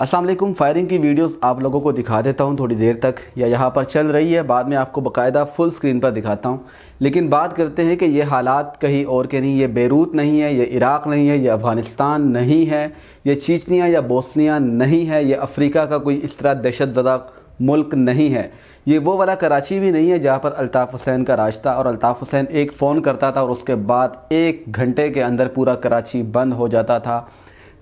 Aslam firing की videos आप लोगों को दिखा देता हूँ थोड़ी देर तक या यहाँ पर चल रही है बाद में आपको बकायदा फुल स्क्रीन पर दिखाता हूँ लेकिन बात करते हैं कि ये हालात कहीं और के नहीं ये बेरूत नहीं है ये इराक़ नहीं है ये अफ़गानिस्तान नहीं है ये चीचनिया या बोस्निया नहीं है ये अफ्रीका का कोई इस तरह दहशत मुल्क नहीं है ये वो वाला कराची भी नहीं है जहाँ पर अल्ताफ़ हुसैन का राज था और अल्ताफ़ हुसैन एक फ़ोन करता था और उसके बाद एक घंटे के अंदर पूरा कराची बंद हो जाता था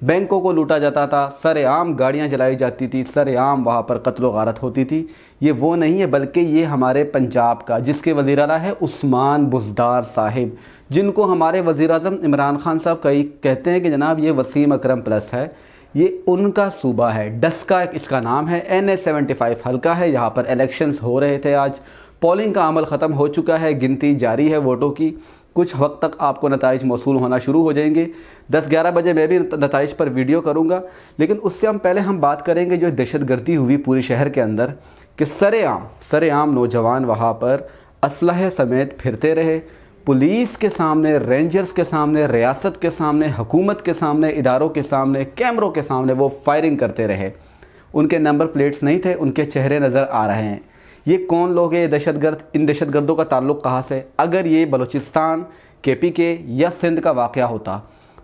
बैंकों को लूटा जाता था सरेआम गाड़ियाँ जलाई जाती थी सरेआम वहाँ पर कत्ल वारत होती थी ये वो नहीं है बल्कि ये हमारे पंजाब का जिसके वज़ी अला है उस्मान बुजदार साहिब जिनको हमारे वज़ी अजम इमरान खान साहब कई कहते हैं कि जनाब ये वसीम अक्रम प्लस है ये उनका सूबा है डस का इसका नाम है एन ए सेवेंटी फाइव हल्का है यहाँ पर इलेक्शंस हो रहे थे आज पोलिंग का अमल ख़त्म हो चुका है गिनती जारी है वोटों की कुछ वक्त तक आपको नतज मौसू होना शुरू हो जाएंगे दस ग्यारह बजे मैं भी नतज पर वीडियो करूंगा लेकिन उससे हम पहले हम बात करेंगे जो दहशत गर्दी हुई पूरे शहर के अंदर कि सरेआम सरेआम नौजवान वहाँ पर असल समेत फिरते रहे पुलिस के सामने रेंजर्स के सामने रियासत के सामने हुकूमत के सामने इदारों के सामने कैमरों के सामने वो फायरिंग करते रहे उनके नंबर प्लेट्स नहीं थे उनके चेहरे नज़र आ रहे हैं ये कौन लोग हैं दहशत गर्द इन दहशत गर्दों का ताल्लुक कहाँ से अगर ये बलूचिस्तान के पी के या सिंध का वाक़ होता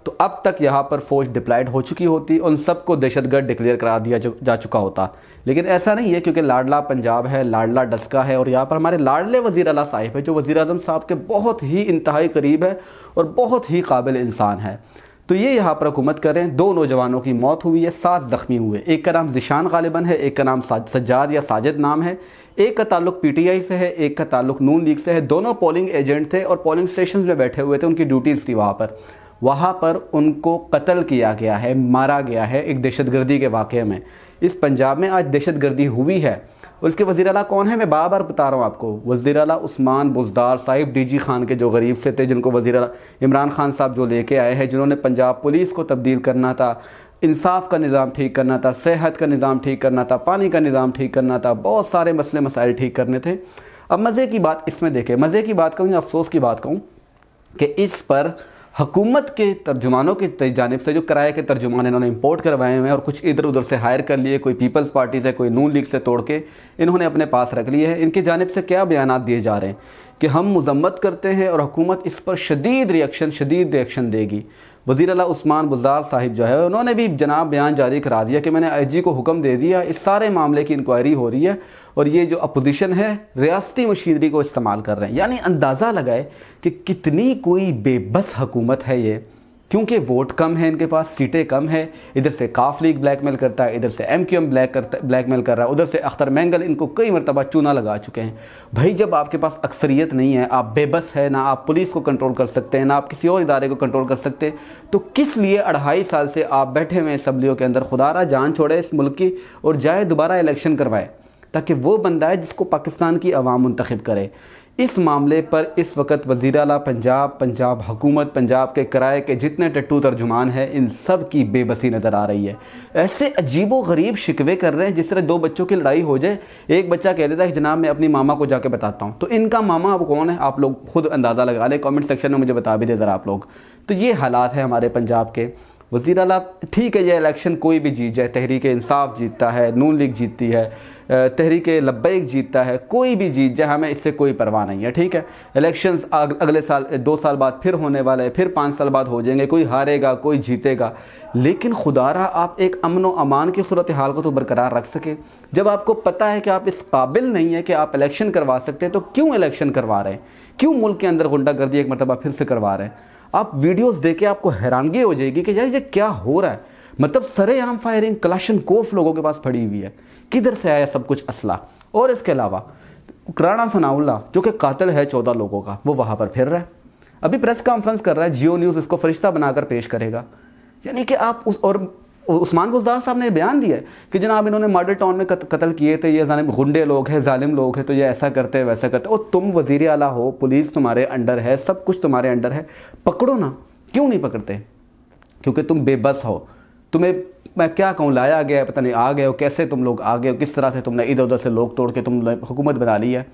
तो अब तक यहाँ पर फ़ौज डिप्लाइड हो चुकी होती उन सबको गर्द डिक्लेयर करा दिया जा चुका होता लेकिन ऐसा नहीं है क्योंकि लाडला पंजाब है लाडला डस्का है और यहाँ पर हमारे लाडले वज़ी अला साहिब है जो वज़ी अजम साहब के बहुत ही इंतहाई करीब है और बहुत ही काबिल इंसान है तो ये यहाँ पर हुकूमत कर रहे हैं दो नौजवानों की मौत हुई है सात ज़ख्मी हुए एक का नाम जिशान गालिबन है एक का नाम सज्जाद या साजिद नाम है एक का ताल्लुक पीटीआई से है एक का ताल्लुक नून लीग से है दोनों पोलिंग एजेंट थे और पोलिंग स्टेशन में बैठे हुए थे उनकी ड्यूटीज़ थी वहाँ पर वहाँ पर उनको कत्ल किया गया है मारा गया है एक दहशतगर्दी के वाक़े में इस पंजाब में आज दहशतगर्दी हुई है उसके वज़ी अला कौन है मैं बार बार बता रहा हूँ आपको वज़ी अला उस्मान बुजदार साहिब डी जी खान के जो गरीब से थे जिनको वज़ी इमरान खान साहब जो लेके आए हैं जिन्होंने पंजाब पुलिस को तब्दील करना था इंसाफ का निज़ाम ठीक करना था सेहत का निज़ाम ठीक करना था पानी का निज़ाम ठीक करना था बहुत सारे मसले मसाइल ठीक करने थे अब मज़े की बात इसमें देखें मज़े की बात कहूँ या अफसोस की बात कहूँ कि इस पर हकूमत के तर्जुमानों की जानब से जो किराए के तर्जुमान इन्होंने इम्पोर्ट करवाए हुए हैं और कुछ इधर उधर से हायर कर लिए कोई पीपल्स पार्टी से कोई नून लीग से तोड़ के इन्होंने अपने पास रख लिए हैं इनकी जानब से क्या बयान दिए जा रहे हैं कि हम मजम्मत करते हैं और हकूमत इस पर शदीद रिएक्शन शदीद रिएक्शन देगी वज़ी अल उस्मान बुजार साहिब जो है उन्होंने भी जनाब बयान जारी करा दिया कि मैंने आई जी को हुक्म दे दिया इस सारे मामले की इंक्वायरी हो रही है और ये जो अपोजिशन है रियासती मशीनरी को इस्तेमाल कर रहे हैं यानी अंदाज़ा लगाए कि कितनी कोई बेबस हकूमत है ये क्योंकि वोट कम है इनके पास सीटें कम है इधर से काफ लीग ब्लैकमेल करता है इधर से एम क्यू एम ब्लैक करता ब्लैकमेल कर रहा है उधर से अख्तर मैंगल इनको कई मरतबा चूना लगा चुके हैं भाई जब आपके पास अक्सरियत नहीं है आप बेबस है ना आप पुलिस को कंट्रोल कर सकते हैं ना आप किसी और इदारे को कंट्रोल कर सकते तो किस लिए अढ़ाई साल से आप बैठे हुए हैं के अंदर खुदारा जान छोड़े इस मुल्क की और जाए दोबारा इलेक्शन करवाए ताकि वो बंदा है जिसको पाकिस्तान की आवाम मंतखब करे इस मामले पर इस वक्त वजीर अला पंजाब पंजाब हुकूमत पंजाब के किराए के जितने टट्टू तर्जुमान हैं इन सब की बेबसी नज़र आ रही है ऐसे अजीब व गरीब शिकवे कर रहे हैं जिस तरह दो बच्चों की लड़ाई हो जाए एक बच्चा कह देता है कि जनाब मैं अपनी मामा को जाके बताता हूँ तो इनका मामा अब कौन है आप लोग खुद अंदाज़ा लगा लें कॉमेंट सेक्शन में मुझे बता भी दे ज़रा आप लोग तो ये हालात है हमारे पंजाब के वजीर अला ठीक है ये इलेक्शन कोई भी जीत जाए तहरीक इंसाफ जीतता है नून लीग जीतती है तहरीक लब्बैक जीतता है कोई भी जीत जाए हमें इससे कोई परवाह नहीं है ठीक है इलेक्शन अगले साल दो साल बाद फिर होने वाले हैं फिर पाँच साल बाद हो जाएंगे कोई हारेगा कोई जीतेगा लेकिन खुदारा आप एक अमन व अमान की सूरत हाल को तो बरकरार रख सके जब आपको पता है कि आप इस काबिल नहीं है कि आप इलेक्शन करवा सकते हैं तो क्यों इलेक्शन करवा रहे हैं क्यों मुल्क के अंदर गुंडागर्दी एक मरतबा फिर से करवा रहे हैं आप वीडियोस देख के आपको हैरानगी हो जाएगी कि यार ये क्या हो रहा है मतलब सरेआम फायरिंग कलाशन कोफ लोगों के पास पड़ी हुई है किधर से आया सब कुछ असला और इसके अलावा राणा सनाउल्ला जो कि कातिल है चौदह लोगों का वो वहाँ पर फिर रहा है अभी प्रेस कॉन्फ्रेंस कर रहा है जियो न्यूज़ इसको फरिश्ता बनाकर पेश करेगा यानी कि आप उस और उस्मान गुजदार साहब ने बयान दिया है कि जनाब इन्होंने मॉडल टाउन में कत्ल किए थे ये गुंडे लोग हैं जालिम लोग हैं तो ये ऐसा करते हैं वैसा करते और तुम वजीर अला हो पुलिस तुम्हारे अंडर है सब कुछ तुम्हारे अंडर है पकड़ो ना क्यों नहीं पकड़ते क्योंकि तुम बेबस हो तुम्हें मैं क्या कहूँ लाया गया पता नहीं आ गए हो कैसे तुम लोग आ गए हो किस तरह से तुमने इधर उधर से लोग तोड़ के तुम हुकूमत बना ली है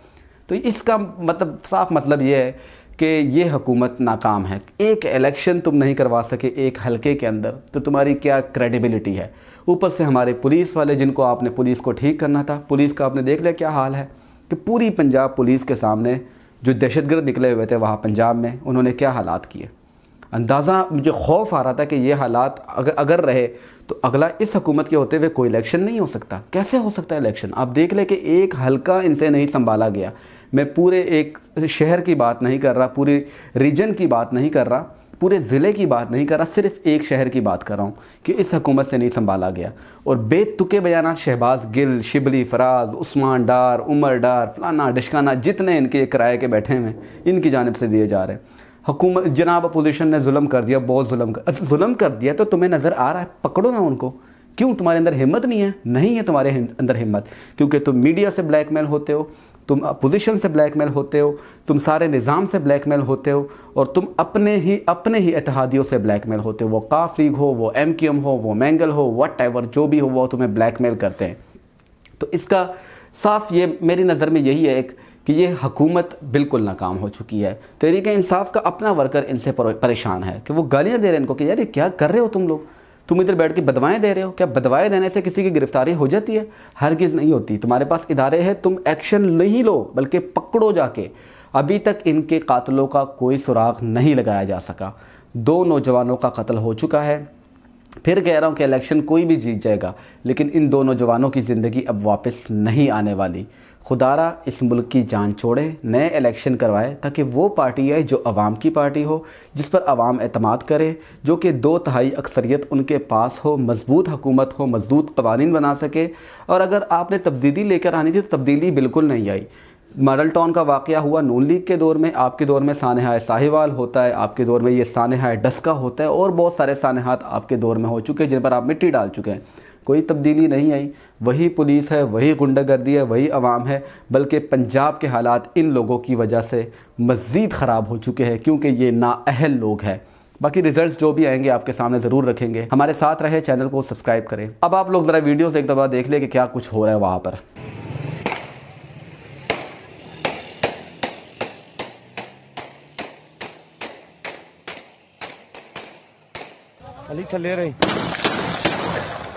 तो इसका मतलब साफ मतलब ये है कि ये हुकूमत नाकाम है एक इलेक्शन तुम नहीं करवा सके एक हलके के अंदर तो तुम्हारी क्या क्रेडिबिलिटी है ऊपर से हमारे पुलिस वाले जिनको आपने पुलिस को ठीक करना था पुलिस का आपने देख लिया क्या हाल है कि पूरी पंजाब पुलिस के सामने जो दहशतगर्द निकले हुए थे वहाँ पंजाब में उन्होंने क्या हालात किए अंदाज़ा मुझे खौफ आ रहा था कि ये हालात अगर अगर रहे तो अगला इस हकूमत के होते हुए कोई इलेक्शन नहीं हो सकता कैसे हो सकता है इलेक्शन आप देख लें कि एक हल्का इनसे नहीं संभाला गया मैं पूरे एक शहर की बात नहीं कर रहा पूरे रीजन की बात नहीं कर रहा पूरे ज़िले की बात नहीं कर रहा सिर्फ एक शहर की बात कर रहा हूँ कि इस हकूमत से नहीं संभाला गया और बेतुके बयान शहबाज गिल शिबली फराज उस्मान डार उमर डार फलाना डशकाना जितने इनके किराए के बैठे हुए इनकी जानब से दिए जा रहे हैं हुकूमत जनाब अपोजिशन ने जुल्म कर दिया बहुत जुल्म कर अच्छा, जुलम कर दिया तो तुम्हें नज़र आ रहा है पकड़ो ना उनको क्यों तुम्हारे अंदर हिम्मत नहीं है नहीं है तुम्हारे अंदर हिम्मत क्योंकि तुम मीडिया से ब्लैकमेल होते हो तुम अपोजिशन से ब्लैकमेल होते हो तुम सारे निज़ाम से ब्लैकमेल होते हो और तुम अपने ही अपने ही इतिहादियों से ब्लैकमेल होते हो वो काफ लीग हो वो एम क्यू एम हो वो मैंगल हो वट एवर जो भी हो वो तुम्हें ब्लैकमेल करते हैं तो इसका साफ ये मेरी नज़र में यही है एक कि ये हकूमत बिल्कुल नाकाम हो चुकी है तहरीक इंसाफ का अपना वर्कर इनसे परेशान है कि वो गालियाँ दे रहे हैं इनको कि यार ये क्या कर रहे हो तुम लोग तुम इधर बैठ के बदवाएं दे रहे हो क्या बदवाएं देने से किसी की गिरफ्तारी हो जाती है हर चीज नहीं होती तुम्हारे पास इदारे हैं तुम एक्शन नहीं लो बल्कि पकड़ो जाके अभी तक इनके कातलों का कोई सुराग नहीं लगाया जा सका दो नौजवानों का कत्ल हो चुका है फिर कह रहा हूँ कि इलेक्शन कोई भी जीत जाएगा लेकिन इन दो नौजवानों की ज़िंदगी अब वापस नहीं आने वाली खुदारा इस मुल्क की जान छोड़े नए इलेक्शन करवाए ताकि वो पार्टी आए जो अवाम की पार्टी हो जिस पर अवाम अतमाद करे जो कि दो तहाई अक्सरियत उनके पास हो मजबूत हुकूमत हो मजबूत कवानीन बना सके और अगर आपने तब्दीली लेकर आनी थी तो तब्दीली बिल्कुल नहीं आई मॉडल टाउन का वाक़ हुआ नून लीग के दौर में आपके दौर में सानहा साहिवाल होता है आपके दौर में ये सानहा डस्का होता है और बहुत सारे सानहात आपके दौर में हो चुके हैं जिन पर आप मिट्टी डाल चुके हैं कोई तब्दीली नहीं आई वही पुलिस है वही गुंडागर्दी है वही आवाम है बल्कि पंजाब के हालात इन लोगों की वजह से मज़ीद ख़राब हो चुके हैं क्योंकि ये नाअहल लोग हैं बाकी रिजल्ट्स जो भी आएंगे आपके सामने ज़रूर रखेंगे हमारे साथ रहे चैनल को सब्सक्राइब करें अब आप लोग ज़रा वीडियोस एक दफ़ा देख लें कि क्या कुछ हो रहा है वहाँ पर अली थले रही